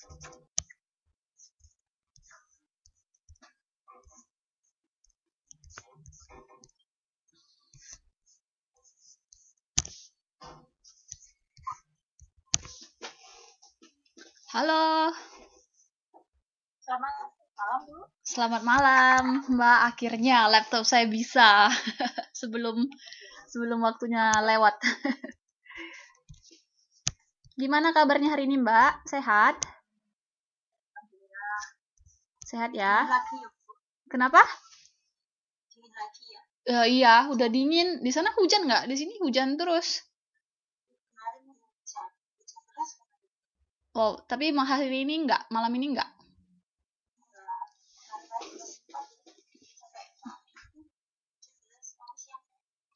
Halo. Selamat malam, Bu. Selamat malam, Mbak. Akhirnya laptop saya bisa sebelum sebelum waktunya lewat. Gimana kabarnya hari ini, Mbak? Sehat? Sehat ya? ya Kenapa? ya? Uh, iya, udah dingin. Di sana hujan nggak? Di sini hujan terus. Oh, tapi hari ini nggak, malam ini nggak.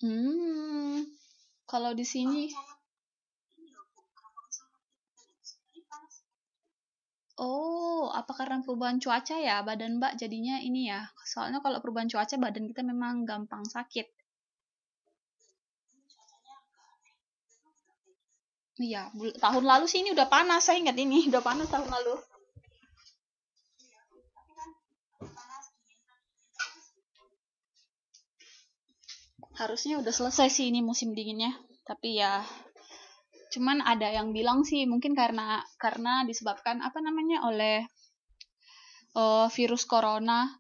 Hmm, kalau di sini. Oh, apa karena perubahan cuaca ya badan Mbak jadinya ini ya? Soalnya kalau perubahan cuaca badan kita memang gampang sakit. Iya, tahun lalu sih ini udah panas, saya ingat ini udah panas tahun lalu. Harusnya udah selesai sih ini musim dinginnya, tapi ya cuman ada yang bilang sih mungkin karena karena disebabkan apa namanya oleh uh, virus corona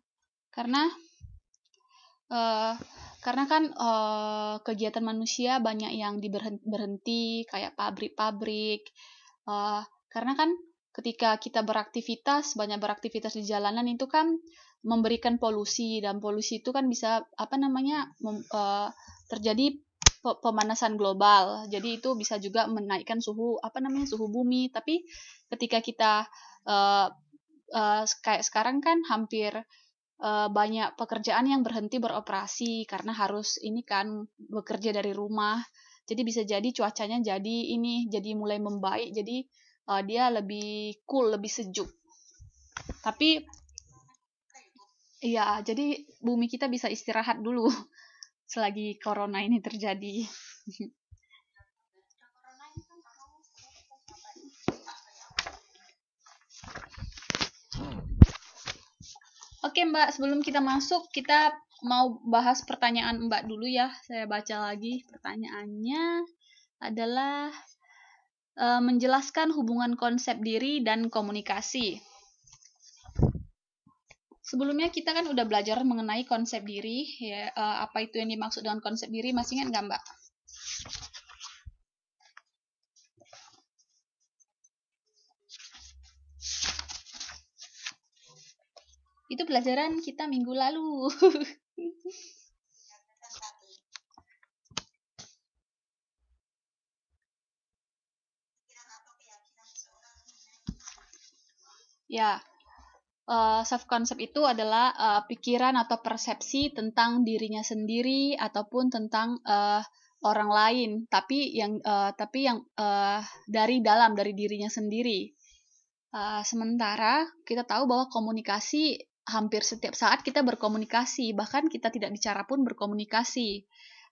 karena uh, karena kan uh, kegiatan manusia banyak yang diberhenti berhenti, kayak pabrik-pabrik uh, karena kan ketika kita beraktivitas banyak beraktivitas di jalanan itu kan memberikan polusi dan polusi itu kan bisa apa namanya mem, uh, terjadi pemanasan global. Jadi itu bisa juga menaikkan suhu apa namanya suhu bumi. Tapi ketika kita uh, uh, kayak sekarang kan hampir uh, banyak pekerjaan yang berhenti beroperasi karena harus ini kan bekerja dari rumah. Jadi bisa jadi cuacanya jadi ini jadi mulai membaik. Jadi uh, dia lebih cool, lebih sejuk. Tapi Iya, jadi bumi kita bisa istirahat dulu selagi corona ini terjadi. Oke Mbak, sebelum kita masuk, kita mau bahas pertanyaan Mbak dulu ya. Saya baca lagi pertanyaannya adalah e, menjelaskan hubungan konsep diri dan komunikasi sebelumnya kita kan udah belajar mengenai konsep diri, ya eh, apa itu yang dimaksud dengan konsep diri, masih ingat nggak Mbak? Itu pelajaran kita minggu lalu. ya, uh, self concept itu adalah uh, pikiran atau persepsi tentang dirinya sendiri ataupun tentang uh, orang lain tapi yang uh, tapi yang uh, dari dalam dari dirinya sendiri uh, sementara kita tahu bahwa komunikasi hampir setiap saat kita berkomunikasi bahkan kita tidak bicara pun berkomunikasi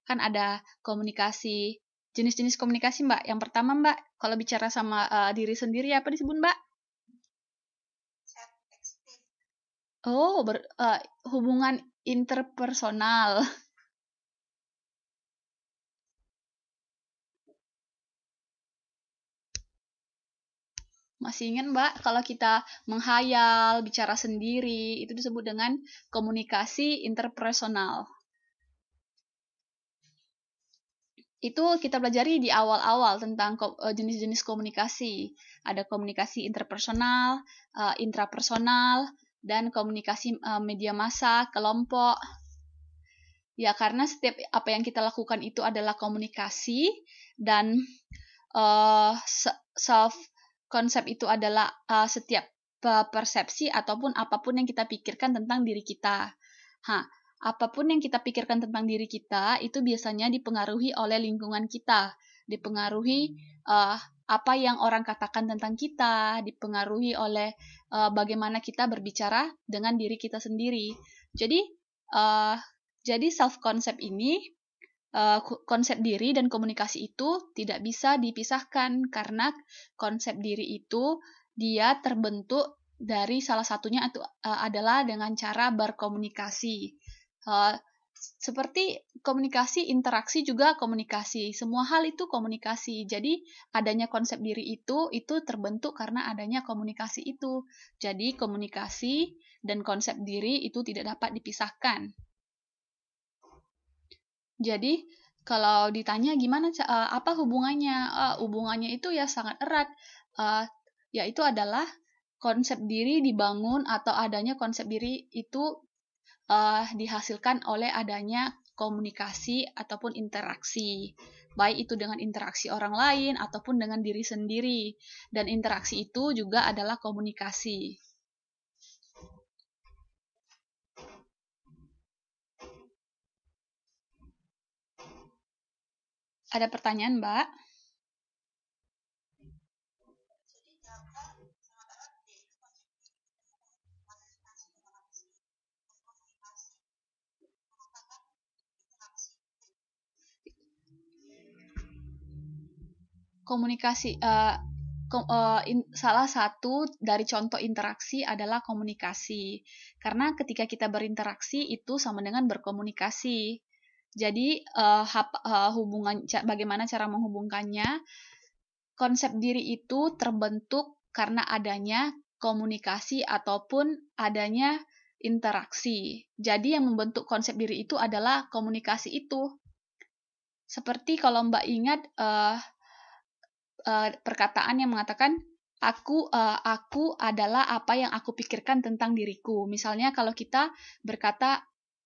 kan ada komunikasi jenis-jenis komunikasi mbak yang pertama mbak kalau bicara sama uh, diri sendiri apa disebut mbak Oh, ber, uh, hubungan interpersonal. Masih ingat Mbak, kalau kita menghayal, bicara sendiri, itu disebut dengan komunikasi interpersonal. Itu kita pelajari di awal-awal tentang eh, jenis-jenis komunikasi. Ada komunikasi interpersonal, eh, intrapersonal, dan komunikasi eh, media massa, kelompok. Ya, karena setiap apa yang kita lakukan itu adalah komunikasi dan uh, self konsep itu adalah uh, setiap persepsi ataupun apapun yang kita pikirkan tentang diri kita. Ha, apapun yang kita pikirkan tentang diri kita itu biasanya dipengaruhi oleh lingkungan kita, dipengaruhi uh, apa yang orang katakan tentang kita, dipengaruhi oleh uh, bagaimana kita berbicara dengan diri kita sendiri. Jadi uh, jadi self concept ini uh, konsep diri dan komunikasi itu tidak bisa dipisahkan karena konsep diri itu dia terbentuk dari salah satunya itu adalah dengan cara berkomunikasi. Uh, seperti komunikasi, interaksi juga komunikasi. Semua hal itu komunikasi. Jadi, adanya konsep diri itu itu terbentuk karena adanya komunikasi itu. Jadi, komunikasi dan konsep diri itu tidak dapat dipisahkan. Jadi, kalau ditanya gimana eh, apa hubungannya? Uh, hubungannya itu ya sangat erat. Uh, yaitu adalah konsep diri dibangun atau adanya konsep diri itu uh, dihasilkan oleh adanya komunikasi ataupun interaksi, baik itu dengan interaksi orang lain ataupun dengan diri sendiri, dan interaksi itu juga adalah komunikasi. Ada pertanyaan, Mbak? komunikasi uh, kom, uh, in, salah satu dari contoh interaksi adalah komunikasi. Karena ketika kita berinteraksi itu sama dengan berkomunikasi. Jadi uh, hap, uh, hubungan bagaimana cara menghubungkannya konsep diri itu terbentuk karena adanya komunikasi ataupun adanya interaksi. Jadi yang membentuk konsep diri itu adalah komunikasi itu. Seperti kalau Mbak ingat uh, uh, perkataan yang mengatakan aku uh, aku adalah apa yang aku pikirkan tentang diriku. Misalnya kalau kita berkata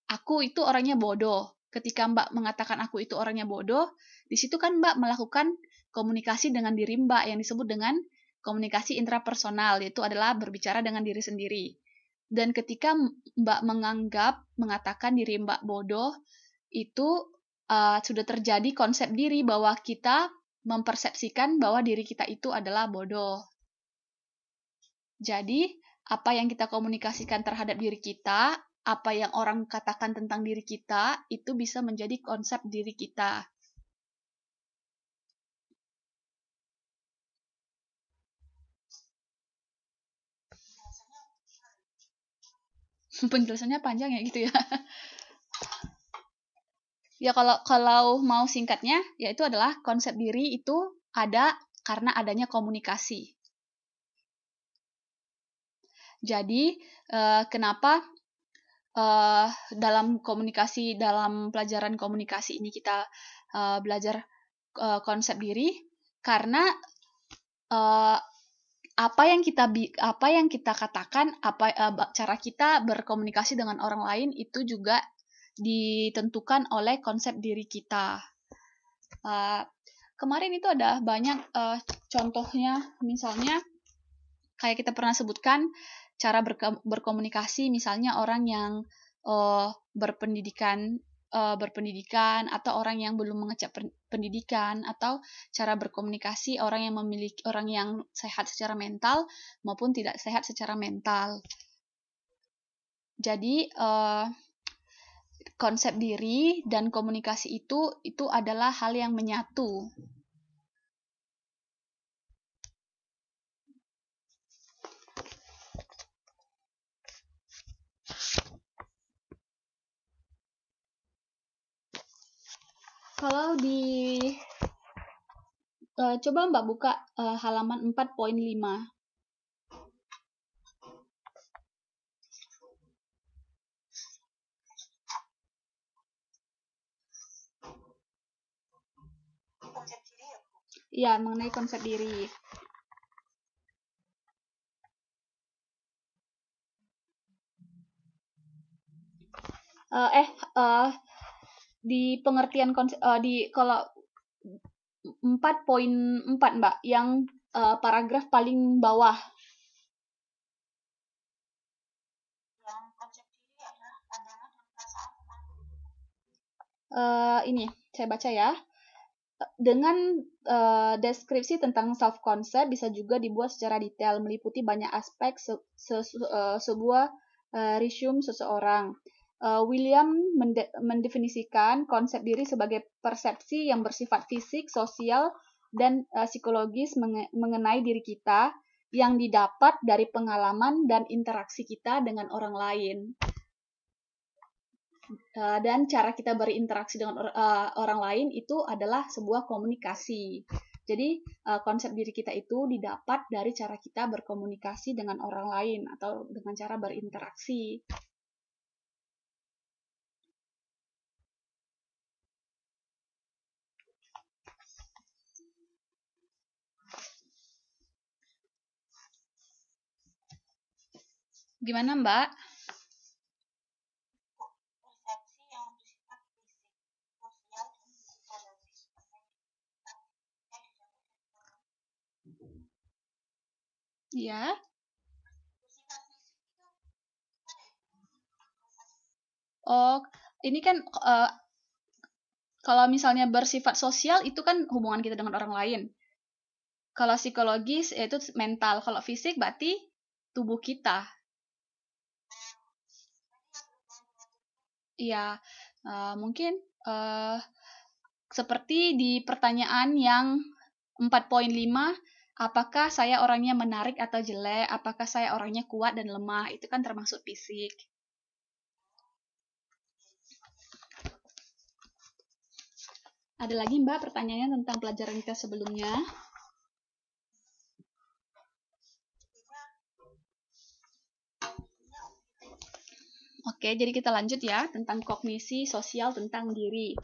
aku itu orangnya bodoh. Ketika Mbak mengatakan aku itu orangnya bodoh, di situ kan Mbak melakukan komunikasi dengan diri Mbak yang disebut dengan komunikasi intrapersonal, yaitu adalah berbicara dengan diri sendiri. Dan ketika Mbak menganggap mengatakan diri Mbak bodoh, itu uh, sudah terjadi konsep diri bahwa kita mempersepsikan bahwa diri kita itu adalah bodoh. Jadi, apa yang kita komunikasikan terhadap diri kita, apa yang orang katakan tentang diri kita, itu bisa menjadi konsep diri kita. penjelasannya panjang ya gitu ya. Ya kalau kalau mau singkatnya yaitu adalah konsep diri itu ada karena adanya komunikasi. Jadi eh, kenapa eh, dalam komunikasi dalam pelajaran komunikasi ini kita eh, belajar eh, konsep diri karena eh, apa yang kita apa yang kita katakan apa eh, cara kita berkomunikasi dengan orang lain itu juga ditentukan oleh konsep diri kita. Uh, kemarin itu ada banyak uh, contohnya, misalnya kayak kita pernah sebutkan cara berkomunikasi, misalnya orang yang uh, berpendidikan uh, berpendidikan atau orang yang belum mengecap pendidikan atau cara berkomunikasi orang yang memiliki orang yang sehat secara mental maupun tidak sehat secara mental. Jadi uh, konsep diri dan komunikasi itu itu adalah hal yang menyatu. Kalau di uh, coba Mbak buka uh, halaman 4.5 ya mengenai konsep diri uh, eh uh, di pengertian konsep uh, di kalau empat poin empat Mbak yang uh, paragraf paling bawah uh, ini saya baca ya dengan uh, deskripsi tentang self concept bisa juga dibuat secara detail meliputi banyak aspek se se uh, sebuah uh, resume seseorang. Uh, William mende mendefinisikan konsep diri sebagai persepsi yang bersifat fisik, sosial, dan uh, psikologis menge mengenai diri kita yang didapat dari pengalaman dan interaksi kita dengan orang lain. Eh, dan cara kita berinteraksi dengan eh, orang lain itu adalah sebuah komunikasi. Jadi eh, konsep diri kita itu didapat dari cara kita berkomunikasi dengan orang lain atau dengan cara berinteraksi. Gimana, Mbak? Ya. Oh, ini kan uh, kalau misalnya bersifat sosial itu kan hubungan kita dengan orang lain. Kalau psikologis ya itu mental, kalau fisik berarti tubuh kita. Ya. uh, mungkin uh, seperti di pertanyaan yang 4.5 apakah saya orangnya menarik atau jelek, apakah saya orangnya kuat dan lemah, itu kan termasuk fisik. Ada lagi Mbak pertanyaannya tentang pelajaran kita sebelumnya? Oke, jadi kita lanjut ya tentang kognisi sosial tentang diri.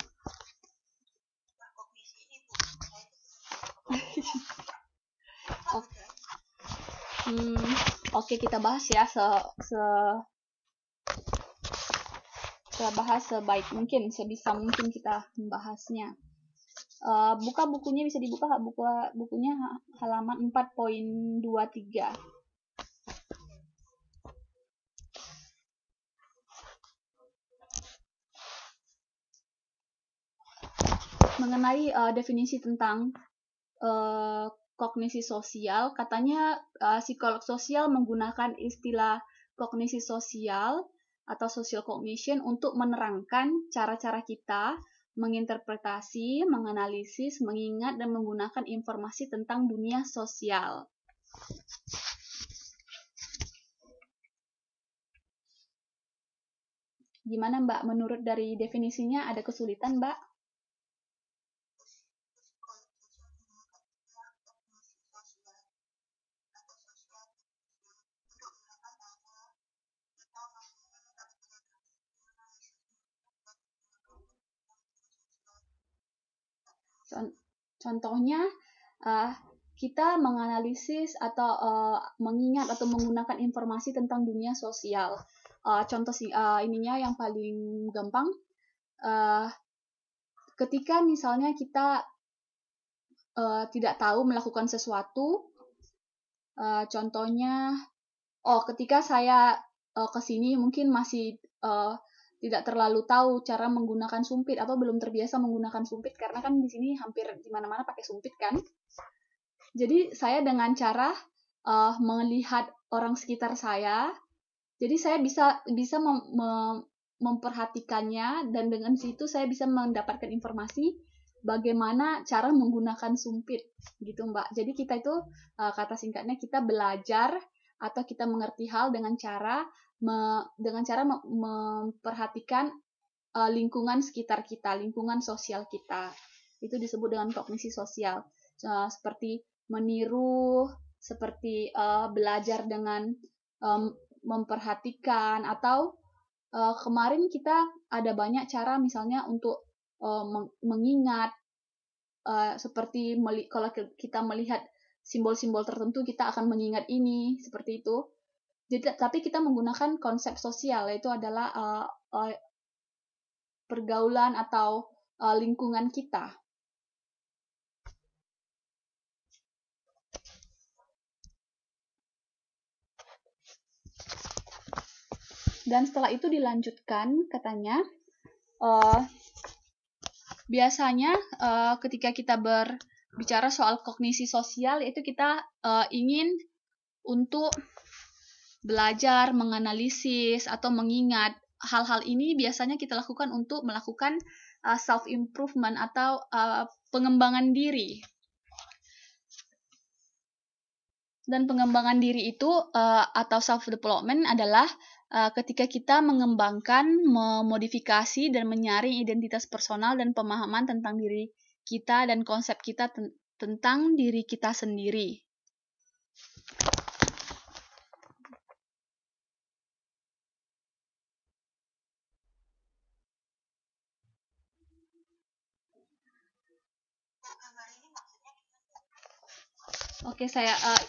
Hmm, Oke okay, kita bahas ya se se kita bahas sebaik mungkin, sebisa mungkin kita membahasnya. Uh, buka bukunya bisa dibuka buka bukunya halaman 4.23. mengenai uh, definisi tentang uh, kognisi sosial. Katanya uh, psikolog sosial menggunakan istilah kognisi sosial atau social cognition untuk menerangkan cara-cara kita menginterpretasi, menganalisis, mengingat, dan menggunakan informasi tentang dunia sosial. Gimana Mbak? Menurut dari definisinya ada kesulitan Mbak? Contohnya, uh, kita menganalisis atau uh, mengingat atau menggunakan informasi tentang dunia sosial. Uh, contoh uh, ininya yang paling gampang, uh, ketika misalnya kita uh, tidak tahu melakukan sesuatu, uh, contohnya, oh ketika saya uh, kesini mungkin masih uh, tidak terlalu tahu cara menggunakan sumpit atau belum terbiasa menggunakan sumpit karena kan di sini hampir di mana-mana pakai sumpit kan. Jadi saya dengan cara uh, melihat orang sekitar saya, jadi saya bisa bisa mem, mem, memperhatikannya dan dengan situ saya bisa mendapatkan informasi bagaimana cara menggunakan sumpit gitu Mbak. Jadi kita itu uh, kata singkatnya kita belajar atau kita mengerti hal dengan cara me, dengan cara memperhatikan uh, lingkungan sekitar kita, lingkungan sosial kita. Itu disebut dengan kognisi sosial. Uh, seperti meniru, seperti uh, belajar dengan um, memperhatikan atau uh, kemarin kita ada banyak cara misalnya untuk uh, mengingat uh, seperti kalau kita melihat simbol-simbol tertentu kita akan mengingat ini seperti itu jadi, tapi kita menggunakan konsep sosial, yaitu adalah uh, uh, pergaulan atau uh, lingkungan kita. dan setelah itu dilanjutkan katanya uh, biasanya uh, ketika kita berbicara soal kognisi sosial yaitu kita uh, ingin untuk belajar, menganalisis, atau mengingat. Hal-hal ini biasanya kita lakukan untuk melakukan uh, self-improvement atau uh, pengembangan diri. Dan pengembangan diri itu uh, atau self-development adalah uh, ketika kita mengembangkan, memodifikasi, dan menyaring identitas personal dan pemahaman tentang diri kita dan konsep kita tentang diri kita sendiri. Oke, saya uh,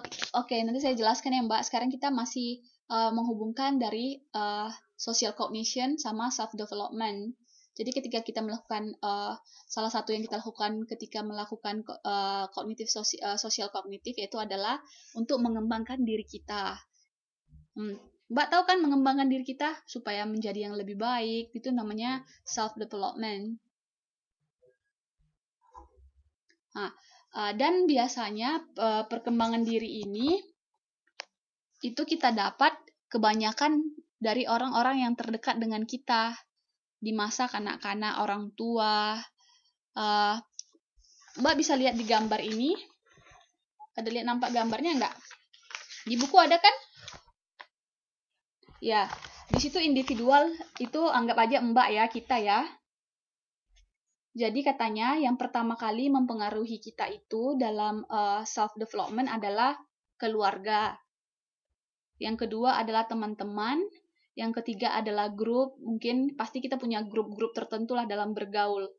oke okay, nanti saya jelaskan ya Mbak. Sekarang kita masih uh, menghubungkan dari uh, social cognition sama self development. Jadi ketika kita melakukan uh, salah satu yang kita lakukan ketika melakukan uh, kognitif uh, sosial kognitif yaitu adalah untuk mengembangkan diri kita. Hmm. Mbak tahu kan mengembangkan diri kita supaya menjadi yang lebih baik itu namanya self development. Nah, Eh, dan biasanya eh, perkembangan diri ini itu kita dapat kebanyakan dari orang-orang yang terdekat dengan kita di masa kanak-kanak orang tua. Eh, Mbak bisa lihat di gambar ini. Ada lihat nampak gambarnya enggak? Di buku ada kan? Ya, di situ individual itu anggap aja Mbak ya, kita ya. Jadi katanya yang pertama kali mempengaruhi kita itu dalam uh, eh, self development adalah keluarga. Yang kedua adalah teman-teman, yang ketiga adalah grup. Mungkin pasti kita punya grup-grup tertentu lah dalam bergaul.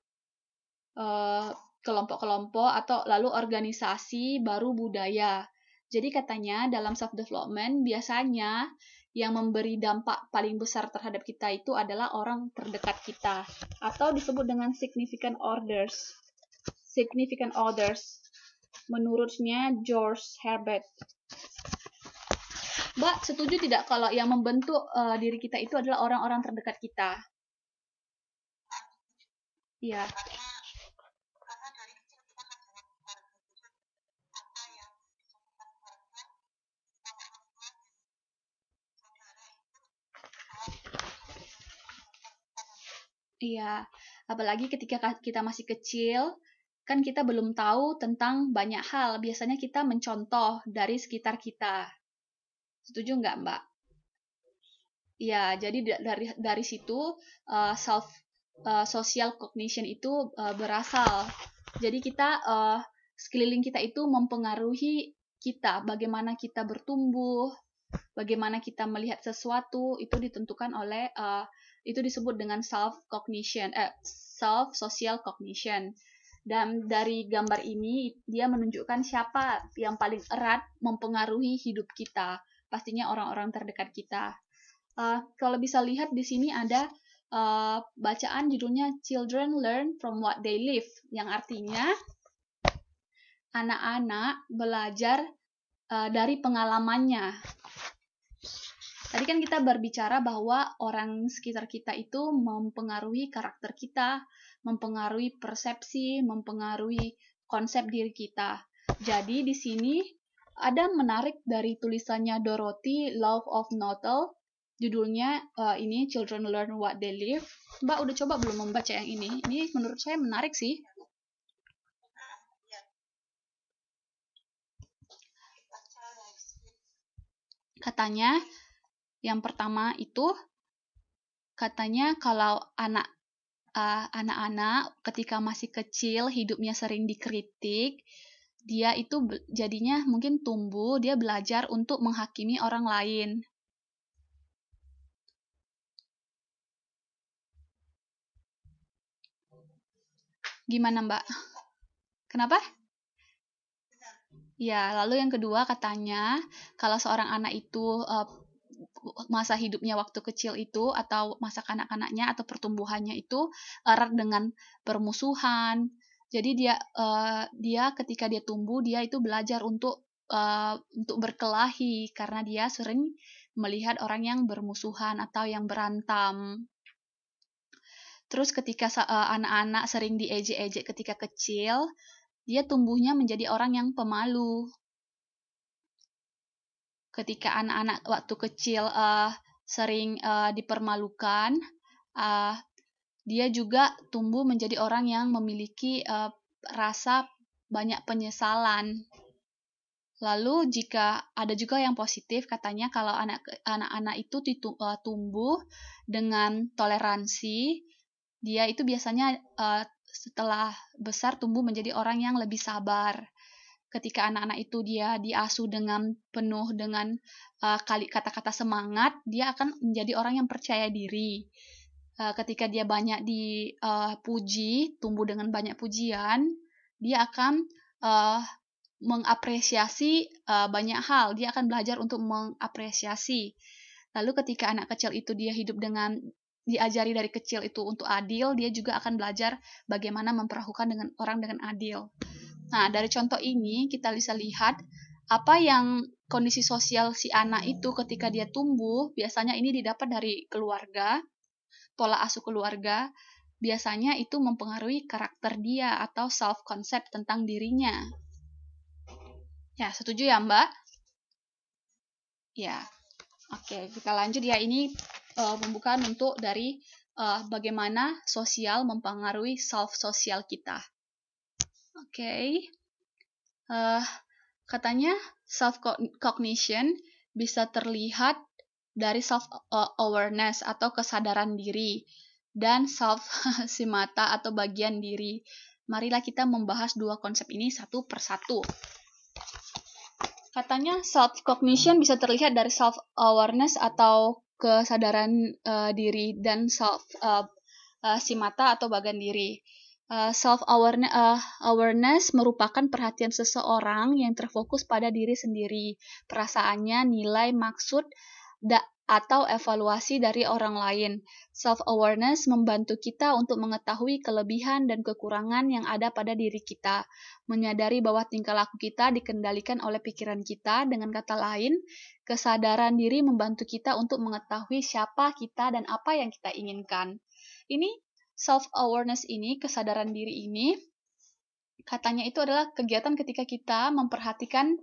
Uh, kelompok-kelompok atau lalu organisasi baru budaya. Jadi katanya dalam self development biasanya yang memberi dampak paling besar terhadap kita itu adalah orang terdekat kita atau disebut dengan significant orders. Significant orders menurutnya George Herbert. Mbak, setuju tidak kalau yang membentuk uh, diri kita itu adalah orang-orang terdekat kita? Iya. Iya, apalagi ketika kita masih kecil, kan kita belum tahu tentang banyak hal. Biasanya kita mencontoh dari sekitar kita. Setuju nggak, Mbak? Iya, jadi dari dari situ uh, self uh, social cognition itu uh, berasal. Jadi kita uh, sekeliling kita itu mempengaruhi kita, bagaimana kita bertumbuh, bagaimana kita melihat sesuatu itu ditentukan oleh uh, itu disebut dengan self cognition eh self social cognition dan dari gambar ini dia menunjukkan siapa yang paling erat mempengaruhi hidup kita pastinya orang-orang terdekat kita uh, kalau bisa lihat di sini ada uh, bacaan judulnya children learn from what they live yang artinya anak-anak belajar uh, dari pengalamannya Tadi kan kita berbicara bahwa orang sekitar kita itu mempengaruhi karakter kita, mempengaruhi persepsi, mempengaruhi konsep diri kita. Jadi di sini ada menarik dari tulisannya Dorothy Love of Nottle, judulnya uh, ini Children Learn What They Live. Mbak udah coba belum membaca yang ini? Ini menurut saya menarik sih. Katanya, yang pertama itu katanya kalau anak uh, anak-anak ketika masih kecil hidupnya sering dikritik, dia itu jadinya mungkin tumbuh, dia belajar untuk menghakimi orang lain. Gimana, Mbak? Kenapa? Ya, lalu yang kedua katanya kalau seorang anak itu uh, masa hidupnya waktu kecil itu atau masa kanak-kanaknya atau pertumbuhannya itu eh, erat dengan permusuhan. Jadi dia uh, dia ketika dia tumbuh dia itu belajar untuk uh, untuk berkelahi karena dia sering melihat orang yang bermusuhan atau yang berantam Terus ketika anak anak-anak sering diejek-ejek ketika kecil, dia tumbuhnya menjadi orang yang pemalu ketika anak-anak waktu kecil uh, sering uh, dipermalukan, uh, dia juga tumbuh menjadi orang yang memiliki uh, rasa banyak penyesalan. Lalu jika ada juga yang positif katanya kalau anak anak itu tumbuh dengan toleransi, dia itu biasanya uh, setelah besar tumbuh menjadi orang yang lebih sabar ketika anak-anak itu dia diasuh dengan penuh dengan uh, kata-kata semangat, dia akan menjadi orang yang percaya diri. Uh, ketika dia banyak dipuji, eh, tumbuh dengan banyak pujian, dia akan uh, mengapresiasi uh, banyak hal. Dia akan belajar untuk mengapresiasi. Lalu ketika anak kecil itu dia hidup dengan diajari dari kecil itu untuk adil, dia juga akan belajar bagaimana memperlakukan dengan orang dengan adil. Nah, dari contoh ini kita bisa lihat apa yang kondisi sosial si anak itu ketika dia tumbuh, biasanya ini didapat dari keluarga, pola asuh keluarga, biasanya itu mempengaruhi karakter dia atau self concept tentang dirinya. Ya, setuju ya, Mbak? Ya. Oke, kita lanjut ya. Ini uh, pembukaan untuk dari uh, bagaimana sosial mempengaruhi self sosial kita. Oke. Okay. Uh, eh, katanya self cognition bisa terlihat dari self awareness atau kesadaran diri dan self simata atau bagian diri. Marilah kita membahas dua konsep ini satu persatu. Katanya self cognition bisa terlihat dari self awareness atau kesadaran uh, diri dan self uh, uh, si atau bagian diri uh, eh, self awareness, uh, eh, awareness merupakan perhatian seseorang yang terfokus pada diri sendiri, perasaannya, nilai, maksud, da atau evaluasi dari orang lain. Self awareness membantu kita untuk mengetahui kelebihan dan kekurangan yang ada pada diri kita, menyadari bahwa tingkah laku kita dikendalikan oleh pikiran kita. Dengan kata lain, kesadaran diri membantu kita untuk mengetahui siapa kita dan apa yang kita inginkan. Ini self awareness ini, kesadaran diri ini, katanya itu adalah kegiatan ketika kita memperhatikan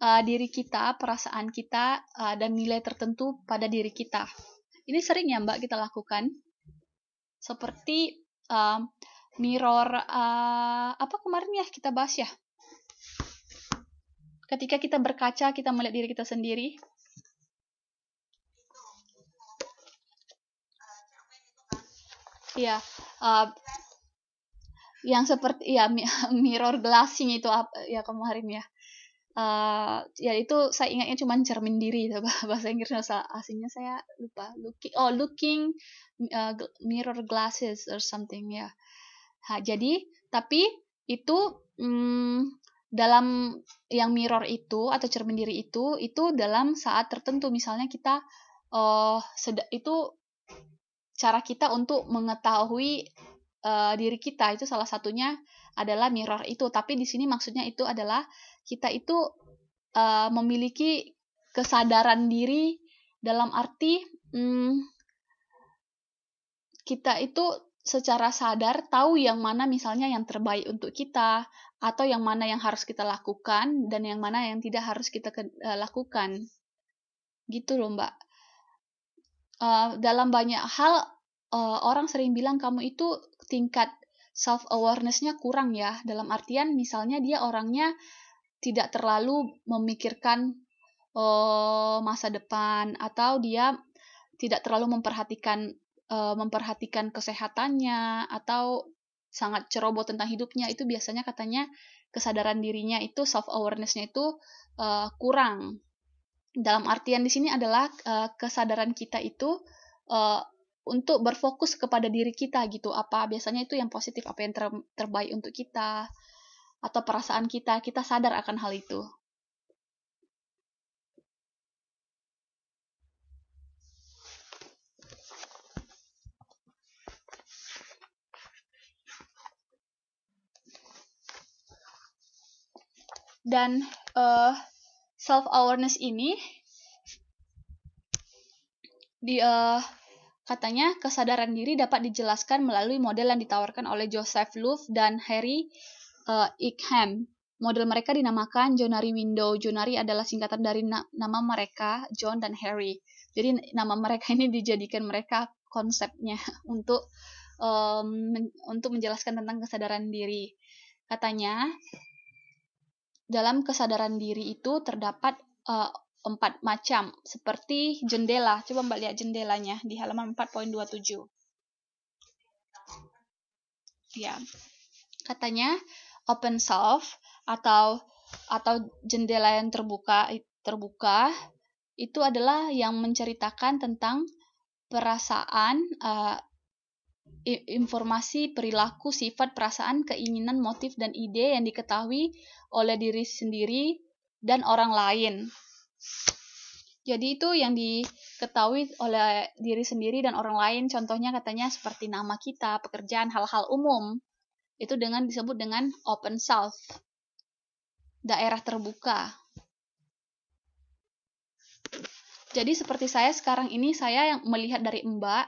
uh, diri kita, perasaan kita, uh, dan nilai tertentu pada diri kita. Ini sering ya Mbak kita lakukan, seperti uh, mirror uh, apa kemarin ya kita bahas ya. Ketika kita berkaca, kita melihat diri kita sendiri, ya Uh, yang seperti ya mirror glassing itu apa ya kemarin ya. Uh, ya itu saya ingatnya cuma cermin diri gitu, bahasa Inggrisnya aslinya saya lupa looking oh looking uh, mirror glasses or something ya ha, jadi tapi itu hmm, dalam yang mirror itu atau cermin diri itu itu dalam saat tertentu misalnya kita uh, itu cara kita untuk mengetahui uh, diri kita itu salah satunya adalah mirror itu tapi di sini maksudnya itu adalah kita itu uh, memiliki kesadaran diri dalam arti hmm, kita itu secara sadar tahu yang mana misalnya yang terbaik untuk kita atau yang mana yang harus kita lakukan dan yang mana yang tidak harus kita uh, lakukan gitu loh mbak uh, dalam banyak hal uh, orang sering bilang kamu itu tingkat self awarenessnya kurang ya dalam artian misalnya dia orangnya tidak terlalu memikirkan uh, masa depan atau dia tidak terlalu memperhatikan uh, memperhatikan kesehatannya atau sangat ceroboh tentang hidupnya itu biasanya katanya kesadaran dirinya itu self awarenessnya itu uh, kurang dalam artian di sini adalah uh, kesadaran kita itu uh, untuk berfokus kepada diri kita gitu apa biasanya itu yang positif apa yang ter terbaik untuk kita atau perasaan kita kita sadar akan hal itu dan uh, eh, self awareness ini di uh, Katanya, kesadaran diri dapat dijelaskan melalui model yang ditawarkan oleh Joseph Louf dan Harry uh, Ickham. Model mereka dinamakan Jonari Window. Jonari adalah singkatan dari na nama mereka, John dan Harry. Jadi nama mereka ini dijadikan mereka konsepnya untuk um, men untuk menjelaskan tentang kesadaran diri. Katanya, dalam kesadaran diri itu terdapat uh, empat macam seperti jendela. Coba Mbak lihat jendelanya di halaman 4.27. Ya. Katanya open solve atau atau jendela yang terbuka terbuka itu adalah yang menceritakan tentang perasaan uh, informasi perilaku sifat perasaan keinginan motif dan ide yang diketahui oleh diri sendiri dan orang lain jadi itu yang diketahui oleh diri sendiri dan orang lain, contohnya katanya seperti nama kita, pekerjaan, hal-hal umum. Itu dengan disebut dengan open self. Daerah terbuka. Jadi seperti saya sekarang ini saya yang melihat dari Mbak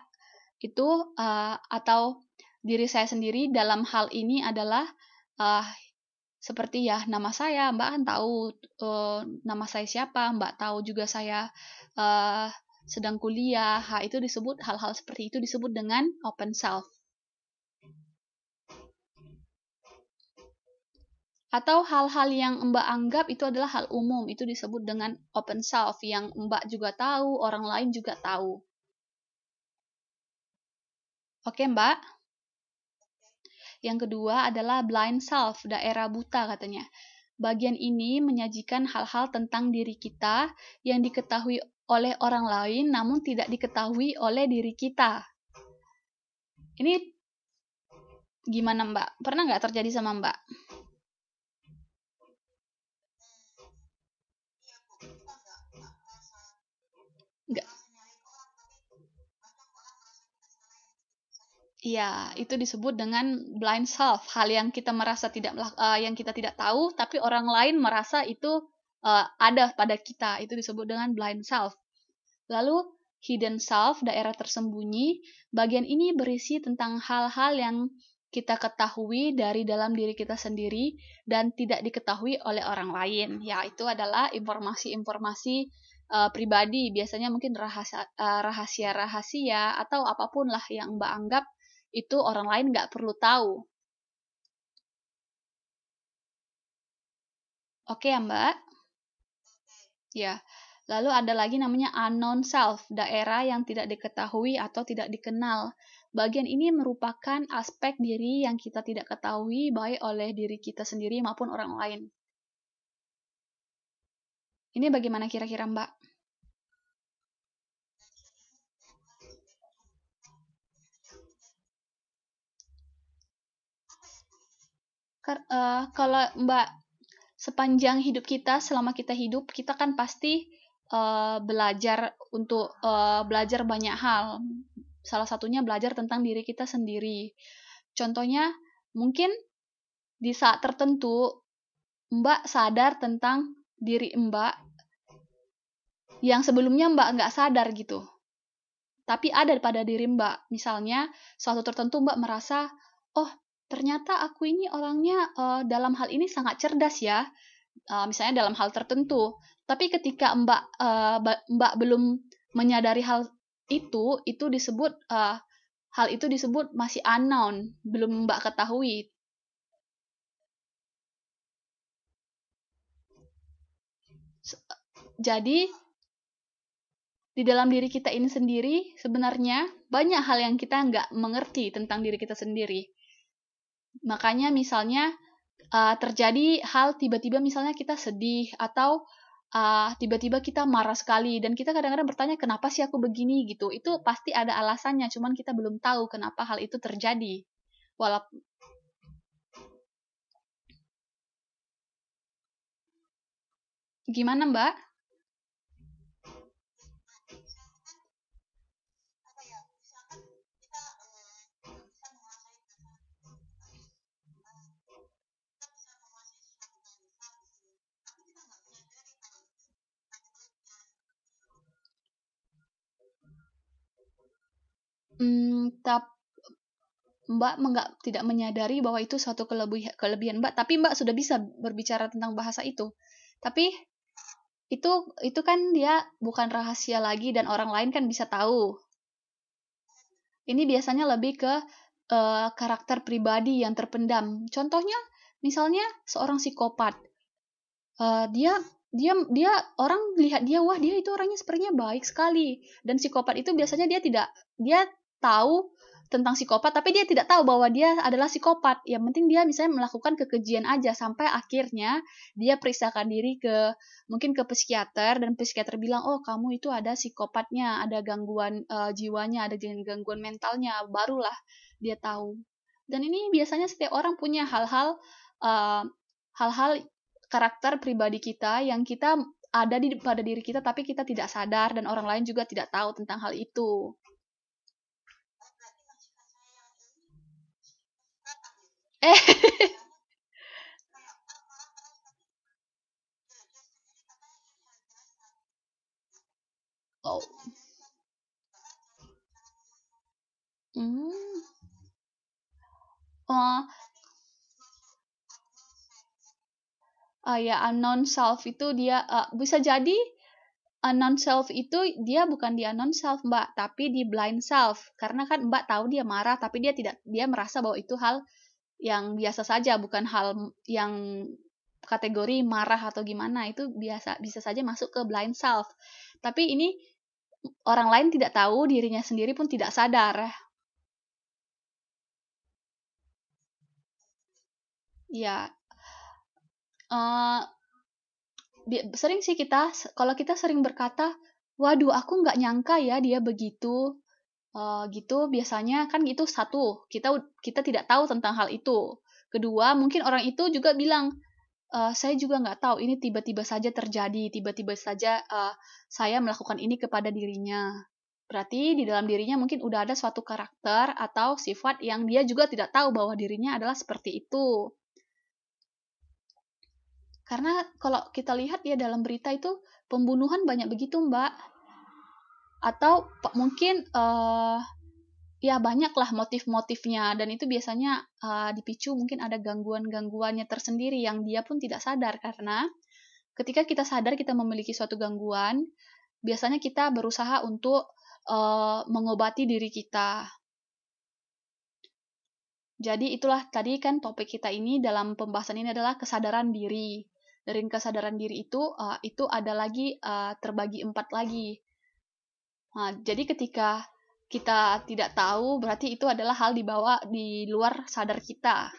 itu uh, atau diri saya sendiri dalam hal ini adalah uh, seperti ya nama saya Mbak kan tahu uh, nama saya siapa Mbak tahu juga saya uh, sedang kuliah ha, nah, itu disebut hal-hal seperti itu disebut dengan open self atau hal-hal yang Mbak anggap itu adalah hal umum itu disebut dengan open self yang Mbak juga tahu orang lain juga tahu Oke Mbak yang kedua adalah blind self, daerah buta katanya. Bagian ini menyajikan hal-hal tentang diri kita yang diketahui oleh orang lain namun tidak diketahui oleh diri kita. Ini gimana Mbak? Pernah nggak terjadi sama Mbak? Iya, itu disebut dengan blind self, hal yang kita merasa tidak uh, yang kita tidak tahu tapi orang lain merasa itu uh, ada pada kita. Itu disebut dengan blind self. Lalu hidden self, daerah tersembunyi, bagian ini berisi tentang hal-hal yang kita ketahui dari dalam diri kita sendiri dan tidak diketahui oleh orang lain. Ya, itu adalah informasi-informasi uh, pribadi, biasanya mungkin rahasia-rahasia uh, rahasia -rahasia, atau apapun lah yang Mbak anggap itu orang lain nggak perlu tahu. Oke ya Mbak? Ya. Lalu ada lagi namanya unknown self, daerah yang tidak diketahui atau tidak dikenal. Bagian ini merupakan aspek diri yang kita tidak ketahui baik oleh diri kita sendiri maupun orang lain. Ini bagaimana kira-kira Mbak? uh, kalau Mbak sepanjang hidup kita selama kita hidup kita kan pasti uh, belajar untuk uh, belajar banyak hal. Salah satunya belajar tentang diri kita sendiri. Contohnya mungkin di saat tertentu Mbak sadar tentang diri Mbak yang sebelumnya Mbak nggak sadar gitu. Tapi ada pada diri Mbak. Misalnya, suatu tertentu Mbak merasa, oh ternyata aku ini orangnya uh, dalam hal ini sangat cerdas ya. Uh, misalnya dalam hal tertentu. Tapi ketika Mbak uh, Mbak belum menyadari hal itu, itu disebut uh, hal itu disebut masih unknown, belum Mbak ketahui. Jadi di dalam diri kita ini sendiri sebenarnya banyak hal yang kita nggak mengerti tentang diri kita sendiri. Makanya misalnya uh, terjadi hal tiba-tiba misalnya kita sedih atau eh, tiba-tiba uh, tiba -tiba kita marah sekali dan kita kadang-kadang bertanya kenapa sih aku begini gitu. Itu pasti ada alasannya, cuman kita belum tahu kenapa hal itu terjadi. Walaupun Gimana, Mbak? Hmm, tap, Mbak enggak, tidak menyadari bahwa itu suatu kelebihan, kelebihan Mbak, tapi Mbak sudah bisa berbicara tentang bahasa itu. Tapi itu itu kan dia bukan rahasia lagi dan orang lain kan bisa tahu. Ini biasanya lebih ke uh, karakter pribadi yang terpendam. Contohnya misalnya seorang psikopat. Uh, dia dia dia orang lihat dia wah dia itu orangnya sepertinya baik sekali dan psikopat itu biasanya dia tidak dia tahu tentang psikopat tapi dia tidak tahu bahwa dia adalah psikopat yang penting dia misalnya melakukan kekejian aja sampai akhirnya dia periksakan diri ke mungkin ke psikiater dan psikiater bilang oh kamu itu ada psikopatnya ada gangguan uh, jiwanya ada gangguan mentalnya barulah dia tahu dan ini biasanya setiap orang punya hal-hal hal eh, hal-hal karakter pribadi kita yang kita ada di pada diri kita tapi kita tidak sadar dan orang lain juga tidak tahu tentang hal itu Eh. oh. Hmm. Oh. ya unknown self itu dia uh, bisa jadi anon self itu dia bukan di anon self mbak tapi di blind self karena kan mbak tahu dia marah tapi dia tidak dia merasa bahwa itu hal yang biasa saja bukan hal yang kategori marah atau gimana itu biasa bisa saja masuk ke blind self tapi ini orang lain tidak tahu dirinya sendiri pun tidak sadar ya uh, sering sih kita kalau kita sering berkata waduh aku nggak nyangka ya dia begitu uh, gitu biasanya kan itu satu kita kita tidak tahu tentang hal itu kedua mungkin orang itu juga bilang uh, saya juga nggak tahu ini tiba-tiba saja terjadi tiba-tiba saja uh, saya melakukan ini kepada dirinya berarti di dalam dirinya mungkin udah ada suatu karakter atau sifat yang dia juga tidak tahu bahwa dirinya adalah seperti itu karena kalau kita lihat ya dalam berita itu pembunuhan banyak begitu mbak atau mungkin uh, ya banyaklah motif-motifnya dan itu biasanya uh, dipicu mungkin ada gangguan-gangguannya tersendiri yang dia pun tidak sadar karena ketika kita sadar kita memiliki suatu gangguan biasanya kita berusaha untuk uh, mengobati diri kita jadi itulah tadi kan topik kita ini dalam pembahasan ini adalah kesadaran diri. Dari kesadaran diri itu, uh, itu ada lagi uh, terbagi empat lagi. Nah, jadi ketika kita tidak tahu, berarti itu adalah hal di bawah di luar sadar kita.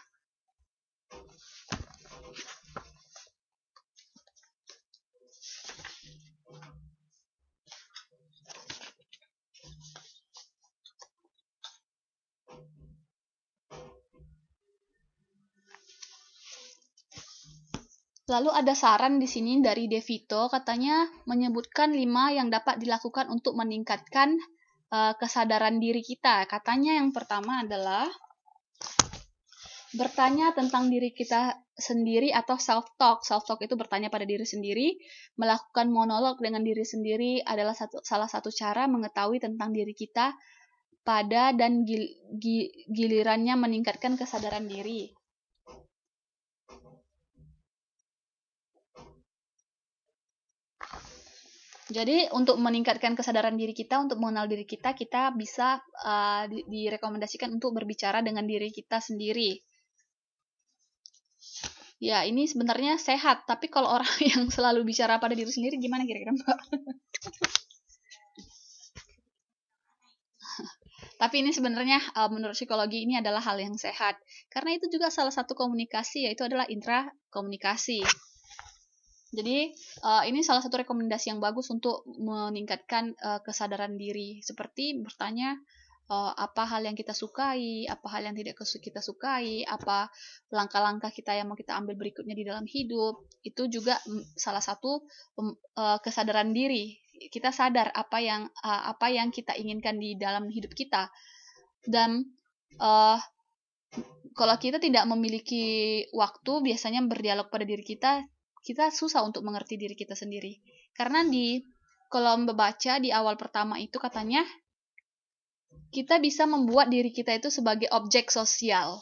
Lalu ada saran di sini dari Devito, katanya menyebutkan lima yang dapat dilakukan untuk meningkatkan uh, kesadaran diri kita. Katanya yang pertama adalah bertanya tentang diri kita sendiri atau self talk. Self talk itu bertanya pada diri sendiri, melakukan monolog dengan diri sendiri adalah satu, salah satu cara mengetahui tentang diri kita pada dan gil, gil, gilirannya meningkatkan kesadaran diri. Jadi untuk meningkatkan kesadaran diri kita, untuk mengenal diri kita, kita bisa uh, direkomendasikan untuk berbicara dengan diri kita sendiri. Ya, ini sebenarnya sehat, tapi kalau orang yang selalu bicara pada diri sendiri gimana kira-kira, Mbak? Tapi ini sebenarnya eh, menurut psikologi ini adalah hal yang sehat. Karena itu juga salah satu komunikasi yaitu adalah intra komunikasi. Jadi uh, ini salah satu rekomendasi yang bagus untuk meningkatkan uh, kesadaran diri seperti bertanya uh, apa hal yang kita sukai, apa hal yang tidak kita sukai, apa langkah-langkah kita yang mau kita ambil berikutnya di dalam hidup. Itu juga salah satu um, uh, kesadaran diri. Kita sadar apa yang uh, apa yang kita inginkan di dalam hidup kita. Dan uh, kalau kita tidak memiliki waktu, biasanya berdialog pada diri kita kita susah untuk mengerti diri kita sendiri. Karena di kolom bebaca di awal pertama itu katanya kita bisa membuat diri kita itu sebagai objek sosial.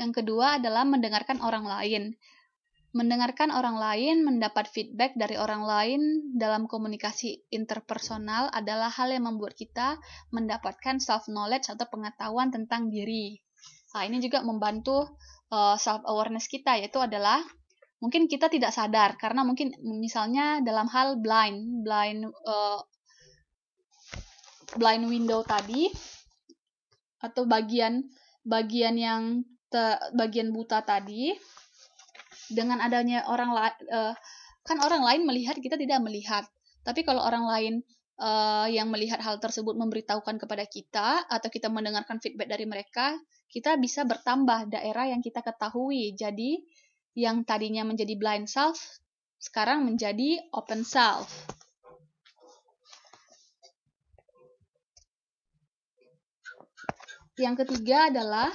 Yang kedua adalah mendengarkan orang lain. Mendengarkan orang lain, mendapat feedback dari orang lain dalam komunikasi interpersonal adalah hal yang membuat kita mendapatkan self knowledge atau pengetahuan tentang diri. Nah, ini juga membantu uh, eh, self awareness kita yaitu adalah mungkin kita tidak sadar karena mungkin misalnya dalam hal blind, blind uh, blind window tadi atau bagian bagian yang te, bagian buta tadi dengan adanya orang lain uh, eh, kan orang lain melihat kita tidak melihat tapi kalau orang lain uh, yang melihat hal tersebut memberitahukan kepada kita atau kita mendengarkan feedback dari mereka kita bisa bertambah daerah yang kita ketahui jadi yang tadinya menjadi blind self sekarang menjadi open self yang ketiga adalah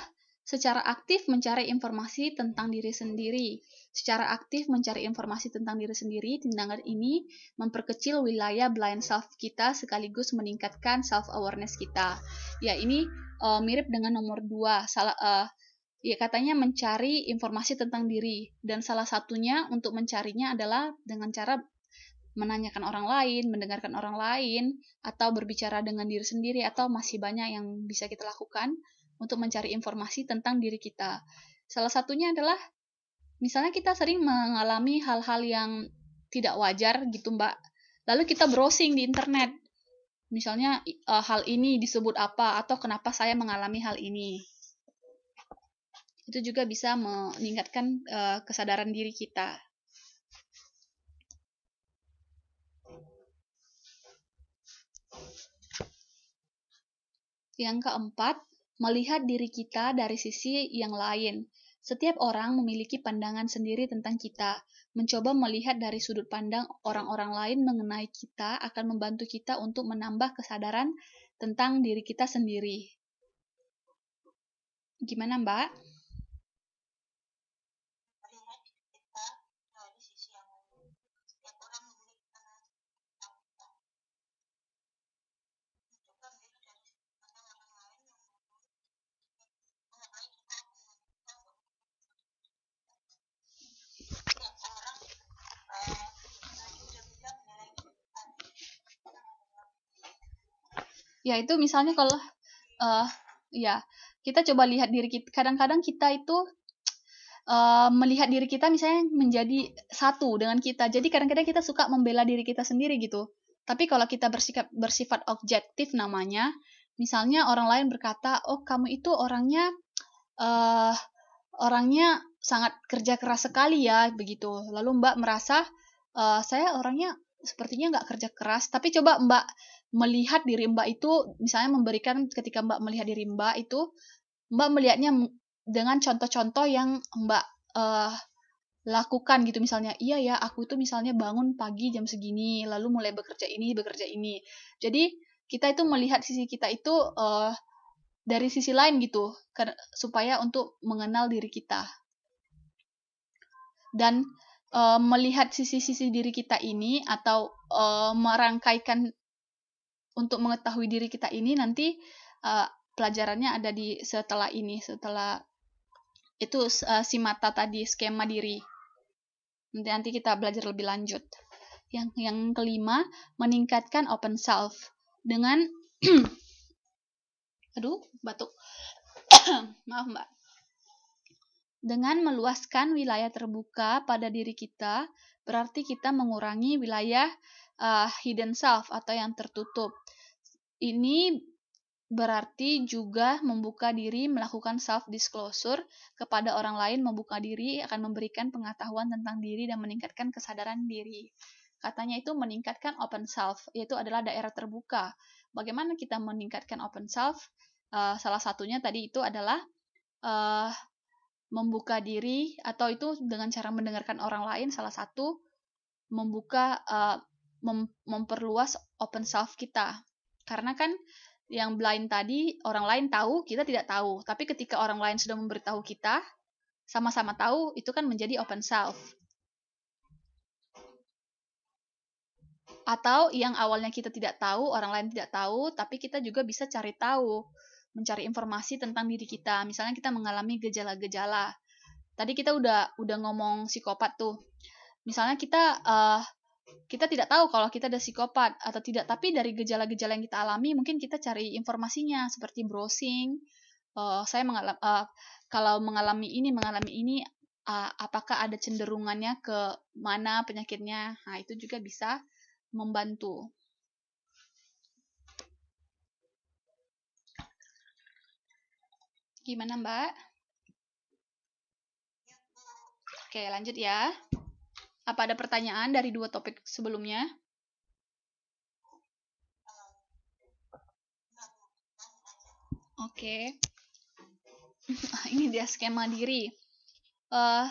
secara aktif mencari informasi tentang diri sendiri. Secara aktif mencari informasi tentang diri sendiri, tindakan ini memperkecil wilayah blind self kita sekaligus meningkatkan self awareness kita. Ya, ini uh, mirip dengan nomor dua. Salah uh, ya katanya mencari informasi tentang diri dan salah satunya untuk mencarinya adalah dengan cara menanyakan orang lain, mendengarkan orang lain, atau berbicara dengan diri sendiri, atau masih banyak yang bisa kita lakukan untuk mencari informasi tentang diri kita. Salah satunya adalah misalnya kita sering mengalami hal-hal yang tidak wajar gitu, Mbak. Lalu kita browsing di internet. Misalnya e, hal ini disebut apa atau kenapa saya mengalami hal ini. Itu juga bisa meningkatkan e, kesadaran diri kita. Yang keempat, melihat diri kita dari sisi yang lain. Setiap orang memiliki pandangan sendiri tentang kita. Mencoba melihat dari sudut pandang orang-orang lain mengenai kita akan membantu kita untuk menambah kesadaran tentang diri kita sendiri. Gimana, Mbak? ya itu misalnya kalau uh, ya kita coba lihat diri kita kadang-kadang kita itu uh, melihat diri kita misalnya menjadi satu dengan kita jadi kadang-kadang kita suka membela diri kita sendiri gitu tapi kalau kita bersikap bersifat objektif namanya misalnya orang lain berkata oh kamu itu orangnya uh, orangnya sangat kerja keras sekali ya begitu lalu mbak merasa uh, saya orangnya sepertinya nggak kerja keras tapi coba mbak melihat diri Mbak itu misalnya memberikan ketika Mbak melihat diri Mbak itu Mbak melihatnya dengan contoh-contoh yang Mbak uh, lakukan gitu misalnya iya ya aku itu misalnya bangun pagi jam segini lalu mulai bekerja ini bekerja ini jadi kita itu melihat sisi kita itu uh, dari sisi lain gitu supaya untuk mengenal diri kita dan uh, melihat sisi-sisi diri kita ini atau uh, merangkaikan untuk mengetahui diri kita ini nanti uh, pelajarannya ada di setelah ini setelah itu uh, si mata tadi skema diri nanti nanti kita belajar lebih lanjut yang yang kelima meningkatkan open self dengan aduh batuk maaf mbak dengan meluaskan wilayah terbuka pada diri kita berarti kita mengurangi wilayah uh, hidden self atau yang tertutup. Ini berarti juga membuka diri melakukan self disclosure kepada orang lain membuka diri akan memberikan pengetahuan tentang diri dan meningkatkan kesadaran diri. Katanya itu meningkatkan open self, yaitu adalah daerah terbuka. Bagaimana kita meningkatkan open self? Uh, salah satunya tadi itu adalah uh, membuka diri atau itu dengan cara mendengarkan orang lain salah satu membuka uh, mem memperluas open self kita. Karena kan yang blind tadi orang lain tahu, kita tidak tahu. Tapi ketika orang lain sudah memberitahu kita, sama-sama tahu, itu kan menjadi open self. Atau yang awalnya kita tidak tahu, orang lain tidak tahu, tapi kita juga bisa cari tahu, mencari informasi tentang diri kita. Misalnya kita mengalami gejala-gejala. Tadi kita udah udah ngomong psikopat tuh. Misalnya kita uh, kita tidak tahu kalau kita ada psikopat atau tidak, tapi dari gejala-gejala yang kita alami mungkin kita cari informasinya seperti browsing. Uh, saya mengalami uh, kalau mengalami ini mengalami ini uh, apakah ada cenderungannya ke mana penyakitnya? Nah, itu juga bisa membantu. Gimana, Mbak? Oke, lanjut ya. Apa ada pertanyaan dari dua topik sebelumnya? Oke. Okay. Ah, ini dia skema diri. Uh,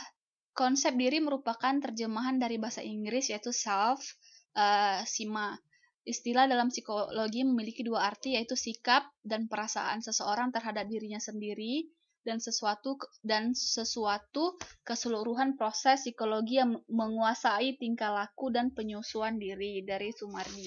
konsep diri merupakan terjemahan dari bahasa Inggris yaitu self, uh, sima. Istilah dalam psikologi memiliki dua arti yaitu sikap dan perasaan seseorang terhadap dirinya sendiri dan sesuatu dan sesuatu keseluruhan proses psikologi yang menguasai tingkah laku dan penyusuan diri dari Sumardi.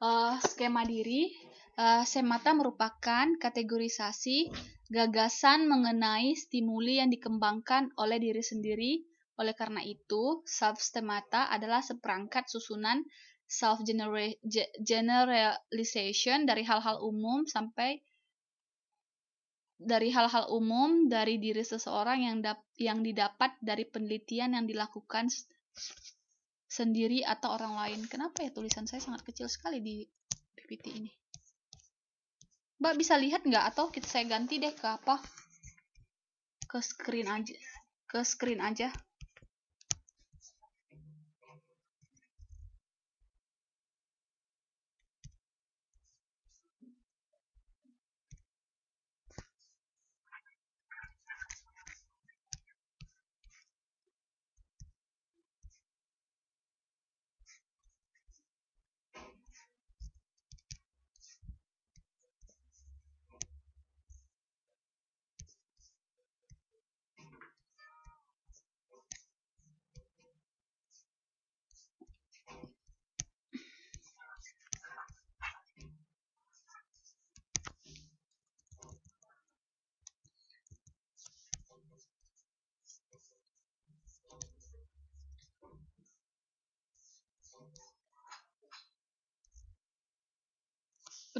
Uh, skema diri uh, semata merupakan kategorisasi gagasan mengenai stimuli yang dikembangkan oleh diri sendiri. Oleh karena itu, self-stemata adalah seperangkat susunan self-generalization dari hal-hal umum sampai dari hal-hal umum dari diri seseorang yang dap yang didapat dari penelitian yang dilakukan sendiri atau orang lain. Kenapa ya tulisan saya sangat kecil sekali di PPT ini? Mbak bisa lihat nggak atau kita saya ganti deh ke apa? Ke screen aja. Ke screen aja.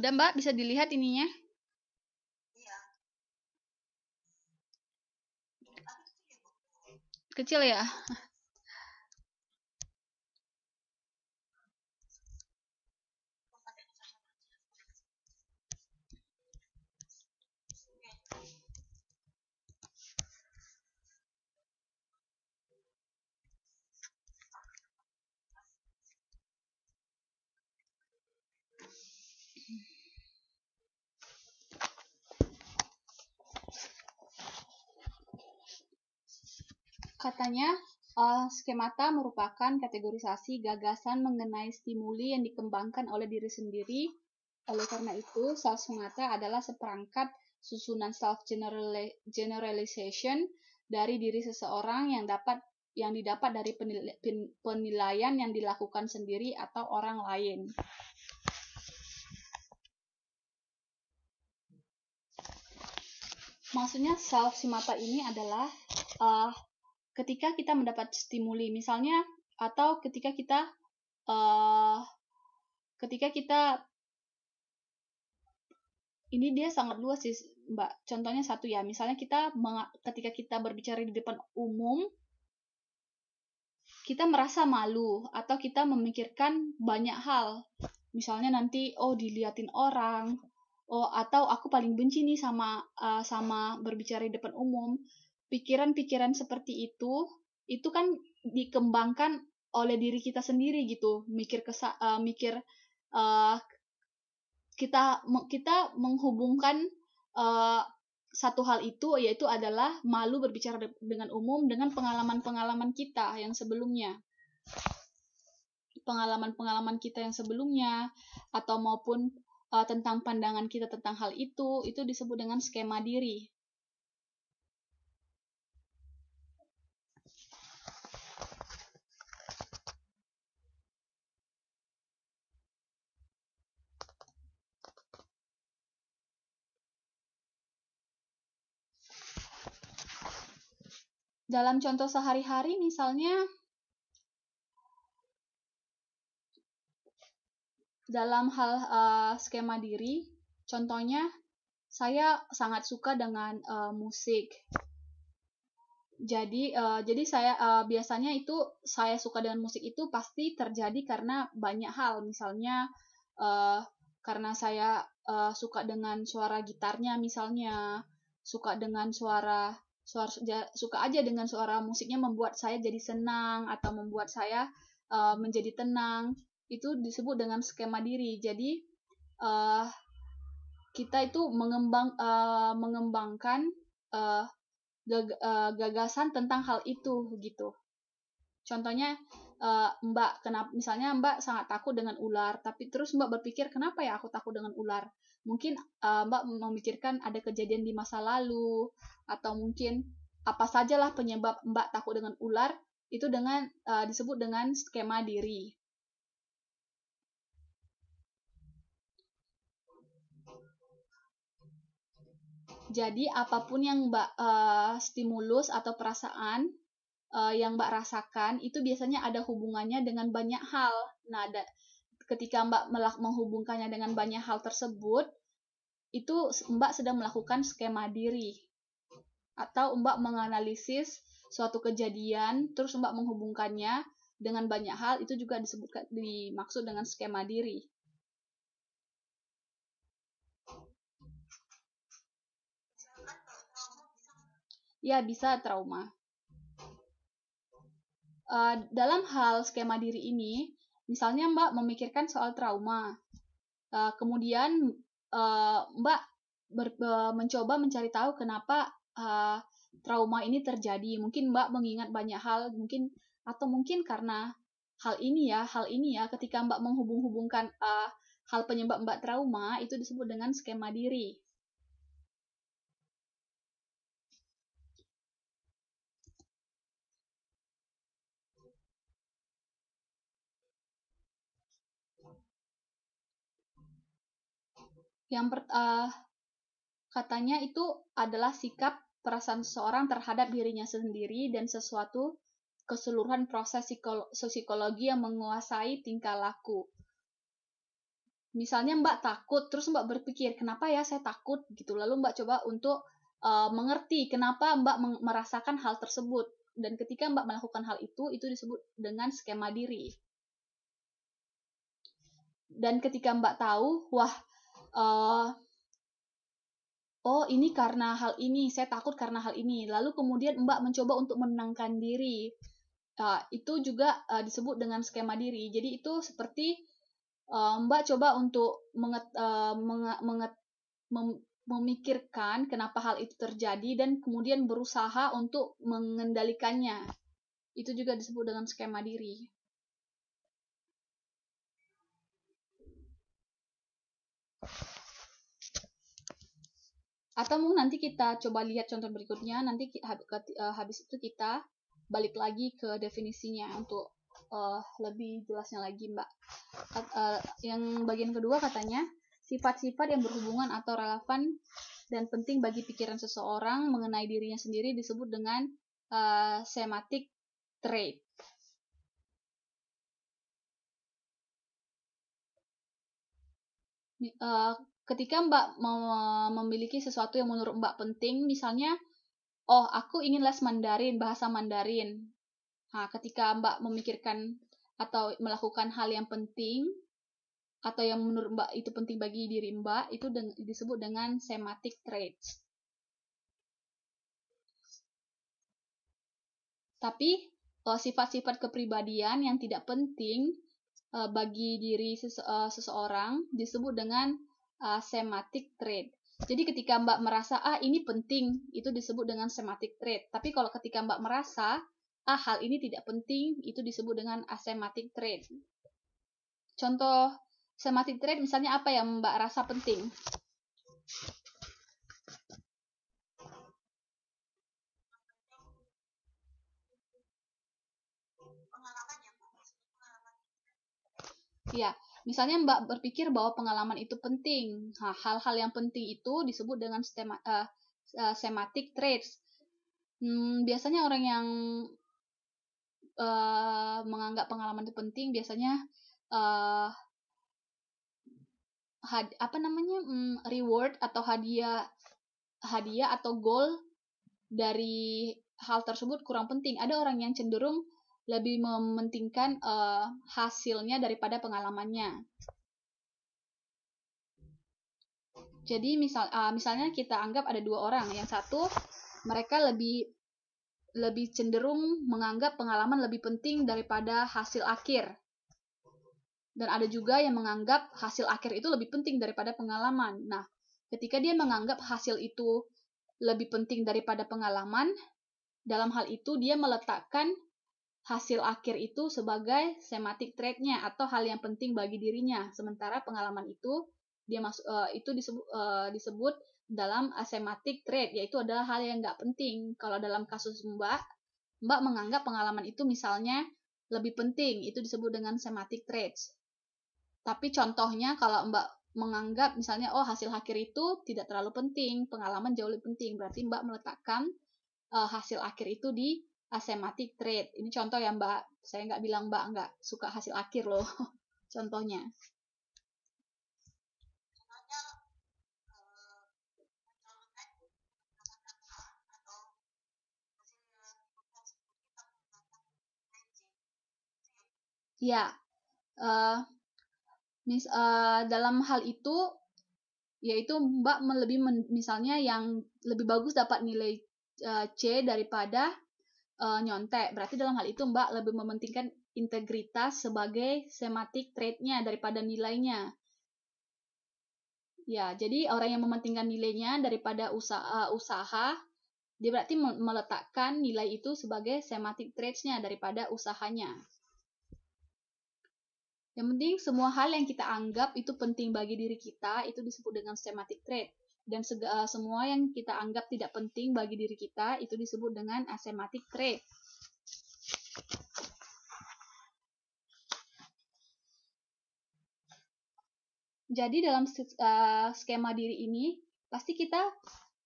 Sudah Mbak, bisa dilihat ininya? Iya. Kecil ya? Katanya, uh, skemata merupakan kategorisasi gagasan mengenai stimuli yang dikembangkan oleh diri sendiri. Oleh karena itu, self adalah seperangkat susunan self-generalization dari diri seseorang yang dapat yang didapat dari penilaian yang dilakukan sendiri atau orang lain. Maksudnya self simata ini adalah uh, ketika kita mendapat stimuli misalnya atau ketika kita uh, ketika kita ini dia sangat luas sih mbak contohnya satu ya misalnya kita ketika kita berbicara di depan umum kita merasa malu atau kita memikirkan banyak hal misalnya nanti oh diliatin orang oh atau aku paling benci nih sama uh, sama berbicara di depan umum pikiran-pikiran seperti itu itu kan dikembangkan oleh diri kita sendiri gitu mikir kesa uh, mikir uh, kita kita menghubungkan uh, satu hal itu yaitu adalah malu berbicara de dengan umum dengan pengalaman-pengalaman kita yang sebelumnya pengalaman-pengalaman kita yang sebelumnya atau maupun uh, tentang pandangan kita tentang hal itu itu disebut dengan skema diri Dalam contoh sehari-hari misalnya dalam hal uh, skema diri, contohnya saya sangat suka dengan uh, musik. Jadi uh, jadi saya uh, biasanya itu saya suka dengan musik itu pasti terjadi karena banyak hal, misalnya uh, karena saya uh, suka dengan suara gitarnya misalnya suka dengan suara suara suka aja dengan suara musiknya membuat saya jadi senang atau membuat saya uh, menjadi tenang itu disebut dengan skema diri jadi uh, kita itu mengembang uh, mengembangkan uh, gag uh, gagasan tentang hal itu gitu contohnya uh, Mbak kenapa misalnya Mbak sangat takut dengan ular tapi terus Mbak berpikir kenapa ya aku takut dengan ular mungkin uh, Mbak memikirkan ada kejadian di masa lalu atau mungkin apa sajalah penyebab Mbak takut dengan ular itu dengan uh, disebut dengan skema diri. Jadi apapun yang Mbak uh, stimulus atau perasaan uh, yang Mbak rasakan itu biasanya ada hubungannya dengan banyak hal. Nah, da, ketika Mbak melak menghubungkannya dengan banyak hal tersebut, itu Mbak sedang melakukan skema diri atau Mbak menganalisis suatu kejadian terus Mbak menghubungkannya dengan banyak hal itu juga disebutkan dimaksud dengan skema diri. Ya, bisa trauma. Uh, dalam hal skema diri ini, misalnya Mbak memikirkan soal trauma, uh, kemudian uh, Mbak ber, mencoba mencari tahu kenapa uh, trauma ini terjadi. Mungkin Mbak mengingat banyak hal, mungkin atau mungkin karena hal ini ya, hal ini ya, ketika Mbak menghubung-hubungkan uh, hal penyebab Mbak trauma itu disebut dengan skema diri. Yang per, uh, Katanya itu adalah sikap perasaan seseorang terhadap dirinya sendiri dan sesuatu keseluruhan proses psikologi yang menguasai tingkah laku. Misalnya Mbak takut, terus Mbak berpikir, kenapa ya saya takut gitu. Lalu Mbak coba untuk uh, mengerti kenapa Mbak merasakan hal tersebut. Dan ketika Mbak melakukan hal itu, itu disebut dengan skema diri. Dan ketika Mbak tahu, wah, uh, oh ini karena hal ini, saya takut karena hal ini. Lalu kemudian Mbak mencoba untuk menenangkan diri. Uh, itu juga uh, disebut dengan skema diri. Jadi itu seperti uh, Mbak coba untuk menget, uh, menget, menget, mem, memikirkan kenapa hal itu terjadi dan kemudian berusaha untuk mengendalikannya. Itu juga disebut dengan skema diri. Atau mungkin nanti kita coba lihat contoh berikutnya, nanti eh, habis itu kita balik lagi ke definisinya untuk uh, lebih jelasnya lagi, Mbak. Uh, yang bagian kedua katanya, sifat-sifat yang berhubungan atau relevan dan penting bagi pikiran seseorang mengenai dirinya sendiri disebut dengan uh, sematic trait. Uh, ketika Mbak eh, memiliki sesuatu yang menurut Mbak penting, misalnya, oh aku ingin les Mandarin, bahasa Mandarin. Nah, ketika Mbak memikirkan atau melakukan hal yang penting atau yang menurut Mbak itu penting bagi diri Mbak itu disebut dengan semantic traits. Tapi eh, sifat-sifat kepribadian yang tidak penting eh, bagi diri seseorang disebut dengan uh, semantic trait. Jadi ketika Mbak merasa ah ini penting, itu disebut dengan semantic trait. Tapi kalau ketika Mbak merasa ah hal ini tidak penting, itu disebut dengan asematic trait. Contoh semantic trait misalnya apa yang Mbak rasa penting? Ya, Misalnya Mbak berpikir bahwa pengalaman itu penting. Nah, hal-hal yang penting itu disebut dengan stema, uh, uh, semantic traits. Hmm, biasanya orang yang uh, menganggap pengalaman itu penting biasanya uh, had, apa namanya um, reward atau hadiah hadiah atau goal dari hal tersebut kurang penting. Ada orang yang cenderung lebih mementingkan uh, hasilnya daripada pengalamannya. Jadi misal uh, misalnya kita anggap ada dua orang, yang satu mereka lebih lebih cenderung menganggap pengalaman lebih penting daripada hasil akhir. Dan ada juga yang menganggap hasil akhir itu lebih penting daripada pengalaman. Nah, ketika dia menganggap hasil itu lebih penting daripada pengalaman, dalam hal itu dia meletakkan hasil akhir itu sebagai sematic trait-nya atau hal yang penting bagi dirinya. Sementara pengalaman itu dia masuk uh, itu disebut, uh, eh, disebut dalam asematik trait yaitu adalah hal yang nggak penting. Kalau dalam kasus Mbak, Mbak menganggap pengalaman itu misalnya lebih penting, itu disebut dengan sematic traits. Tapi contohnya kalau Mbak menganggap misalnya oh hasil akhir itu tidak terlalu penting, pengalaman jauh lebih penting, berarti Mbak meletakkan uh, hasil akhir itu di asematic trait. Ini contoh ya Mbak, saya nggak bilang Mbak nggak suka hasil akhir loh, contohnya. Ya, uh, mis uh, dalam hal itu yaitu Mbak lebih men, misalnya yang lebih bagus dapat nilai uh, C daripada uh, nyontek. Berarti dalam hal itu Mbak lebih mementingkan integritas sebagai sematik trade nya daripada nilainya. Ya, jadi orang yang mementingkan nilainya daripada usaha usaha dia berarti meletakkan nilai itu sebagai sematik trade nya daripada usahanya. Yang penting semua hal yang kita anggap itu penting bagi diri kita itu disebut dengan sematik trade dan segala, eh, semua yang kita anggap tidak penting bagi diri kita itu disebut dengan asematic trait. Jadi dalam eh, skema diri ini pasti kita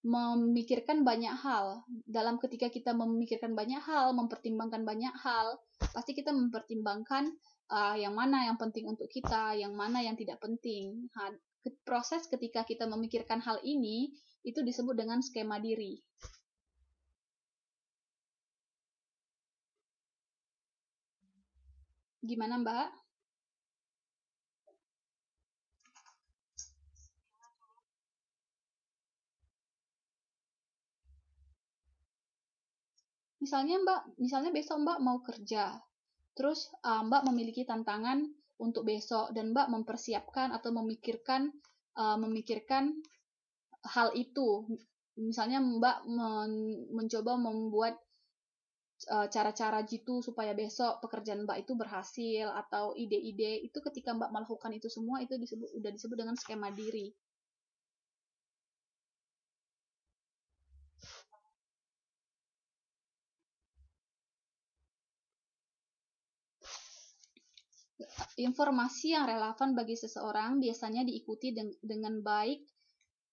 memikirkan banyak hal. Dalam ketika kita memikirkan banyak hal, mempertimbangkan banyak hal, pasti kita mempertimbangkan uh, yang mana yang penting untuk kita, yang mana yang tidak penting. Ha, proses ketika kita memikirkan hal ini itu disebut dengan skema diri. Gimana, Mbak? Misalnya Mbak, misalnya besok Mbak mau kerja, terus ah, Mbak memiliki tantangan untuk besok dan Mbak mempersiapkan atau memikirkan uh, memikirkan hal itu. Misalnya Mbak men mencoba membuat eh, cara-cara uh, jitu supaya besok pekerjaan Mbak itu berhasil atau ide-ide itu ketika Mbak melakukan itu semua itu disebut udah disebut dengan skema diri. informasi yang relevan bagi seseorang biasanya diikuti deng dengan baik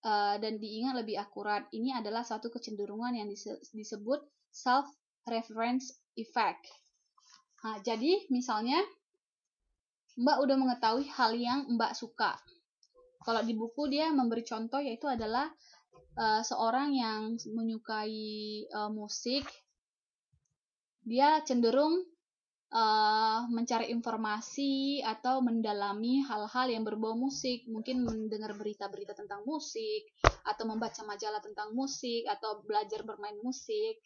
uh, dan diingat lebih akurat. Ini adalah suatu kecenderungan yang dise disebut self-reference effect. Nah, jadi misalnya Mbak udah mengetahui hal yang Mbak suka. Kalau di buku dia memberi contoh yaitu adalah uh, seorang yang menyukai uh, musik, dia cenderung uh, mencari informasi atau mendalami hal-hal yang berbau musik, mungkin mendengar berita-berita tentang musik, atau membaca majalah tentang musik, atau belajar bermain musik.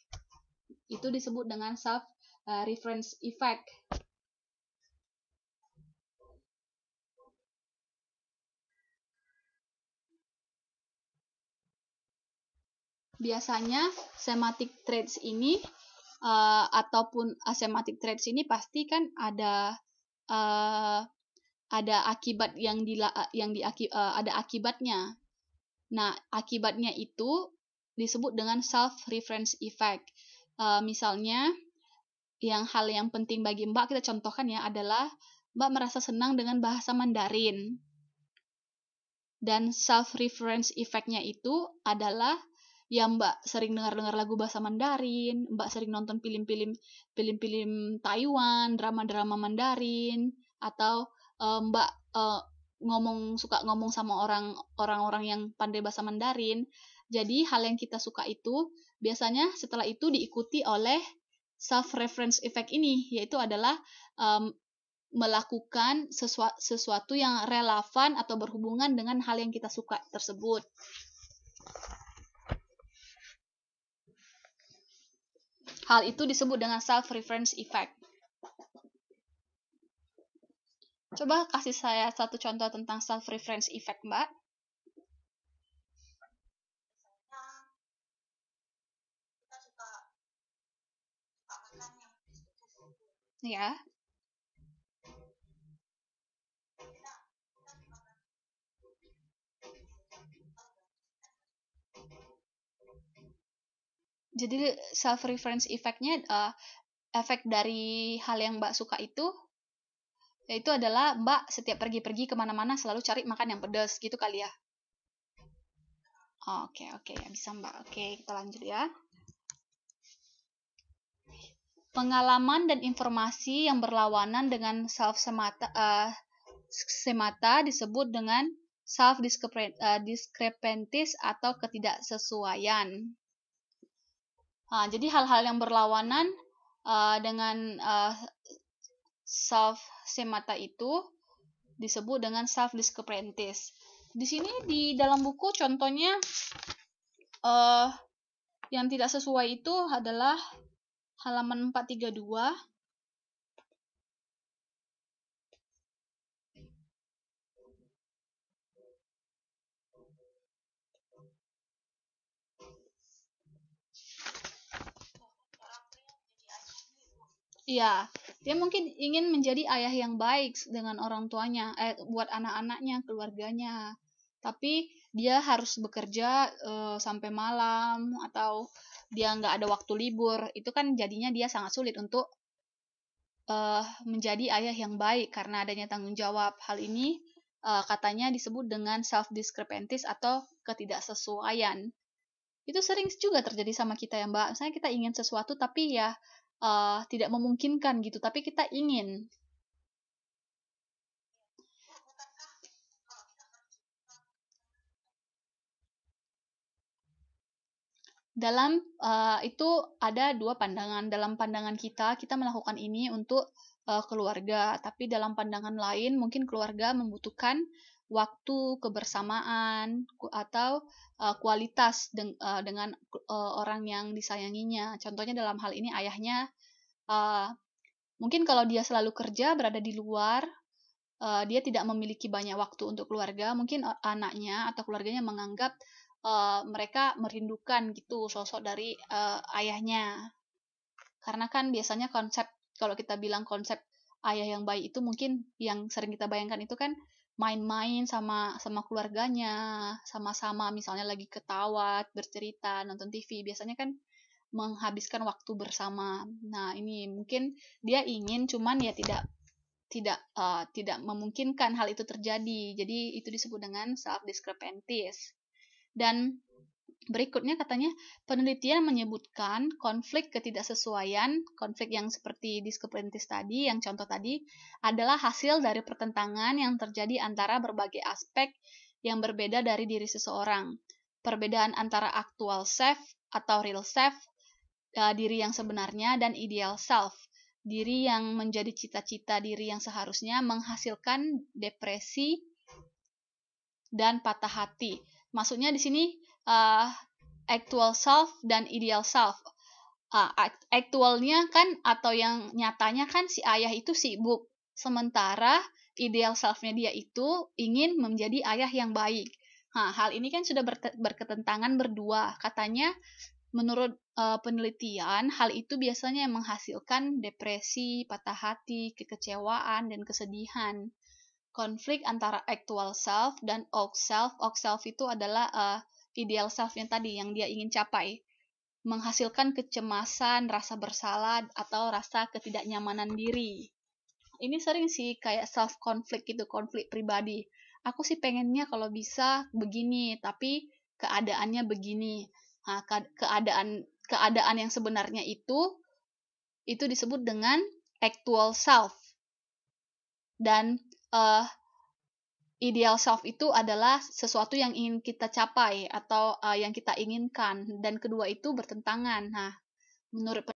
Itu disebut dengan self eh, reference effect. Biasanya semantic traits ini uh, ataupun asematic traits ini pasti kan ada uh, ada akibat yang di yang di uh, eh, ada akibatnya. Nah, akibatnya itu disebut dengan self reference effect. Uh, misalnya yang hal yang penting bagi Mbak kita contohkan ya adalah Mbak merasa senang dengan bahasa Mandarin. Dan self reference effect-nya itu adalah ya Mbak sering dengar-dengar lagu bahasa Mandarin, Mbak sering nonton film-film film-film Taiwan, drama-drama Mandarin atau uh, Mbak uh, ngomong suka ngomong sama orang orang-orang yang pandai bahasa Mandarin. Jadi hal yang kita suka itu biasanya setelah itu diikuti oleh self reference effect ini yaitu adalah um, melakukan sesuatu, sesuatu yang relevan atau berhubungan dengan hal yang kita suka tersebut. Hal itu disebut dengan self-reference effect. Coba kasih saya satu contoh tentang self-reference effect, Mbak. Ya. jadi self reference effect-nya uh, efek dari hal yang Mbak suka itu yaitu adalah Mbak setiap pergi-pergi kemana-mana selalu cari makan yang pedas gitu kali ya. Oke, okay, oke, okay, ya okay, bisa Mbak. Oke, okay, kita lanjut ya. Pengalaman dan informasi yang berlawanan dengan self semata uh, eh, semata disebut dengan self eh, discrepancies atau ketidaksesuaian. Nah, jadi hal-hal yang berlawanan uh, dengan uh, self semata itu disebut dengan self discrepancies. Di sini di dalam buku contohnya uh, yang tidak sesuai itu adalah halaman 432 Iya, dia mungkin ingin menjadi ayah yang baik dengan orang tuanya, eh, buat anak-anaknya, keluarganya. Tapi dia harus bekerja eh, sampai malam atau dia nggak ada waktu libur. Itu kan jadinya dia sangat sulit untuk eh, menjadi ayah yang baik karena adanya tanggung jawab. Hal ini eh, katanya disebut dengan self discrepancies atau ketidaksesuaian. Itu sering juga terjadi sama kita ya Mbak. Misalnya kita ingin sesuatu tapi ya uh, tidak memungkinkan gitu, tapi kita ingin. Dalam uh, itu ada dua pandangan. Dalam pandangan kita, kita melakukan ini untuk uh, keluarga, tapi dalam pandangan lain, mungkin keluarga membutuhkan waktu kebersamaan atau uh, kualitas deng uh, dengan uh, orang yang disayanginya. Contohnya dalam hal ini ayahnya uh, mungkin kalau dia selalu kerja berada di luar, uh, dia tidak memiliki banyak waktu untuk keluarga. Mungkin anaknya atau keluarganya menganggap uh, mereka merindukan gitu sosok dari uh, ayahnya. Karena kan biasanya konsep kalau kita bilang konsep ayah yang baik itu mungkin yang sering kita bayangkan itu kan main-main sama sama keluarganya, sama-sama misalnya lagi ketawa, bercerita, nonton TV. Biasanya kan menghabiskan waktu bersama. Nah, ini mungkin dia ingin cuman ya tidak tidak uh, tidak memungkinkan hal itu terjadi. Jadi itu disebut dengan self discrepancies. Dan Berikutnya katanya, penelitian menyebutkan konflik ketidaksesuaian, konflik yang seperti diskrepentis tadi, yang contoh tadi, adalah hasil dari pertentangan yang terjadi antara berbagai aspek yang berbeda dari diri seseorang. Perbedaan antara actual self atau real self, e, diri yang sebenarnya, dan ideal self, diri yang menjadi cita-cita diri yang seharusnya menghasilkan depresi dan patah hati. Maksudnya di sini uh, actual self dan ideal self. Uh, actualnya kan atau yang nyatanya kan si ayah itu sibuk, sementara ideal selfnya dia itu ingin menjadi ayah yang baik. Nah, hal ini kan sudah berketentangan berdua. Katanya menurut uh, penelitian hal itu biasanya menghasilkan depresi, patah hati, kekecewaan dan kesedihan. Konflik antara actual self dan old self. Old self itu adalah uh, ideal self yang tadi yang dia ingin capai menghasilkan kecemasan, rasa bersalah, atau rasa ketidaknyamanan diri. Ini sering sih kayak self conflict gitu, konflik pribadi. Aku sih pengennya kalau bisa begini, tapi keadaannya begini. Nah, keadaan keadaan yang sebenarnya itu itu disebut dengan actual self. Dan uh, ideal self itu adalah sesuatu yang ingin kita capai atau uh, yang kita inginkan dan kedua itu bertentangan. Nah, menurut